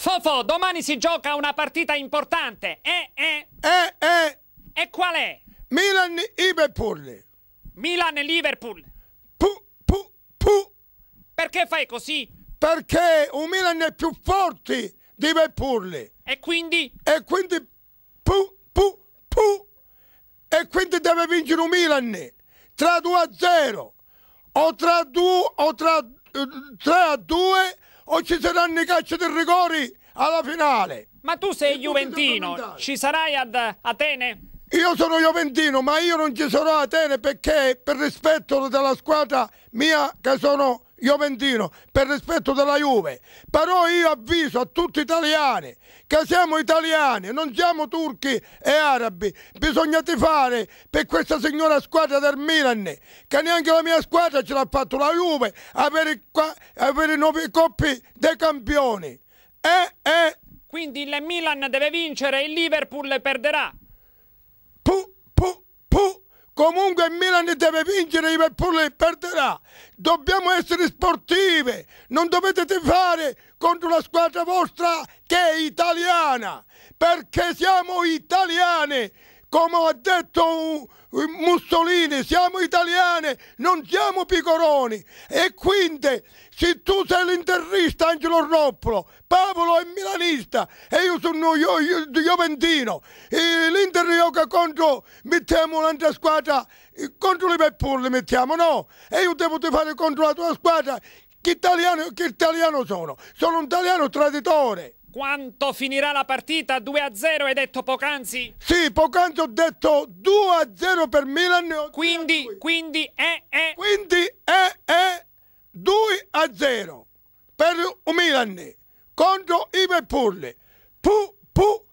Fofo, domani si gioca una partita importante. Eh, eh. Eh, eh. E qual è? Milan-Liverpool. Milan Liverpool. Pu, pu, pu. Perché fai così? Perché un Milan è più forte di Liverpool. E quindi? E quindi pu, pu, pu. E quindi deve vincere un Milan tra 2 a 0 o tra 2 o tra 3 eh, a 2 o ci saranno i calci del rigore alla finale. Ma tu sei e Juventino, ci sarai ad Atene? Io sono Juventino, ma io non ci sarò a Atene perché per rispetto della squadra mia che sono Juventino per rispetto della Juve, però io avviso a tutti gli italiani che siamo italiani, non siamo turchi e arabi, bisogna tifare per questa signora squadra del Milan, che neanche la mia squadra ce l'ha fatto la Juve, avere, avere nuovi coppi dei campioni. E, e... Quindi il Milan deve vincere, e il Liverpool perderà. Puh. Comunque il Milan deve vincere, il Liverpool perderà. Dobbiamo essere sportive, non dovete fare contro la squadra vostra che è italiana, perché siamo italiane come ha detto Mussolini, siamo italiani, non siamo picoroni. E quindi se tu sei l'interrista Angelo Roppolo, Paolo è milanista e io sono io, io, Juventino, l'Inter gioca contro, mettiamo un'altra squadra, contro Liverpool mettiamo, no? E io devo fare contro la tua squadra. Che italiano, che italiano sono? Sono un italiano traditore. Quanto finirà la partita? 2-0 a hai detto poc'anzi? Sì, poc'anzi ho detto 2-0 a per Milan. Quindi, quindi è, eh, è... Eh. Quindi è, è 2-0 per Milan contro Iver Purle. Pu, pu,